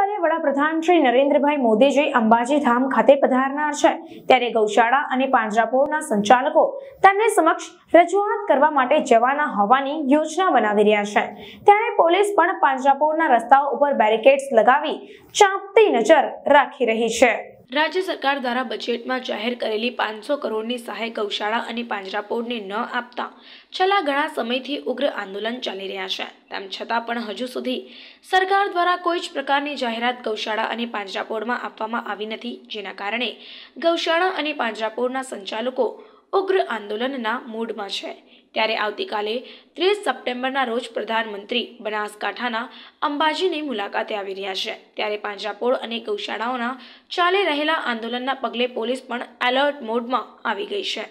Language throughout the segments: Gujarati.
આવતીકાલે વડાપ્રધાન શ્રી નરેન્દ્રભાઈ મોદીજી અંબાજી ધામ ખાતે પધારનાર છે ત્યારે ગૌશાળા અને પાંજરાપોળના સંચાલકો તેમની સમક્ષ રજૂઆત કરવા માટે જવાના હોવાની યોજના બનાવી રહ્યા છે ત્યારે પોલીસ પણ પાંજરાપોળના રસ્તાઓ ઉપર બેરિકેડ્સ લગાવી ચાંપતી નજર રાખી રહી છે રાજ્ય સરકાર દ્વારા બજેટમાં જાહેર કરેલી પાંચસો કરોડની સહાય ગૌશાળા અને પાંજરાપોળને ન આપતા છેલ્લા ઘણા સમયથી ઉગ્ર આંદોલન ચાલી રહ્યા છે તેમ છતાં પણ હજુ સુધી સરકાર દ્વારા કોઈ જ પ્રકારની જાહેરાત ગૌશાળા અને પાંજરાપોળમાં આપવામાં આવી નથી જેના કારણે ગૌશાળા અને પાંજરાપોળના સંચાલકો ઉગ્ર આંદોલનના મૂડમાં છે ત્યારે આવતીકાલે ત્રીસ સપ્ટેમ્બરના રોજ પ્રધાનમંત્રી બનાસકાંઠાના અંબાજીની મુલાકાતે આવી રહ્યા છે ત્યારે પાંજરાપોળ અને ગૌશાળાઓના ચાલી રહેલા આંદોલનના પગલે પોલીસ પણ એલર્ટ મોડમાં આવી ગઈ છે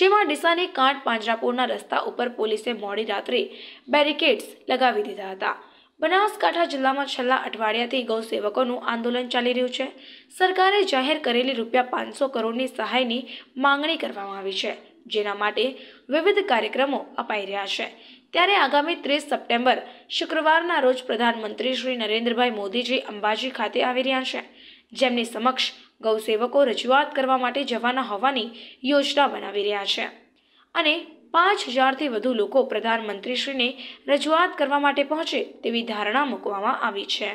જેમાં ડીસાની કાંઠ પાંજરાપોળના રસ્તા ઉપર પોલીસે મોડી રાત્રે બેરિકેડ્સ લગાવી દીધા હતા બનાસકાંઠા જિલ્લામાં છેલ્લા અઠવાડિયાથી ગૌસેવકોનું આંદોલન ચાલી રહ્યું છે સરકારે જાહેર કરેલી રૂપિયા પાંચસો કરોડની સહાયની માંગણી કરવામાં આવી છે જેના માટે વિવિધ કાર્યક્રમો અપાઈ રહ્યા છે ત્યારે આગામી ત્રીસ સપ્ટેમ્બર શુક્રવારના રોજ પ્રધાનમંત્રી શ્રી નરેન્દ્રભાઈ મોદીજી અંબાજી ખાતે આવી રહ્યા છે જેમની સમક્ષ ગૌસેવકો રજૂઆત કરવા માટે જવાના હોવાની યોજના બનાવી રહ્યા છે અને પાંચ હજારથી વધુ લોકો પ્રધાનમંત્રીશ્રીને રજૂઆત કરવા માટે પહોંચે તેવી ધારણા મૂકવામાં આવી છે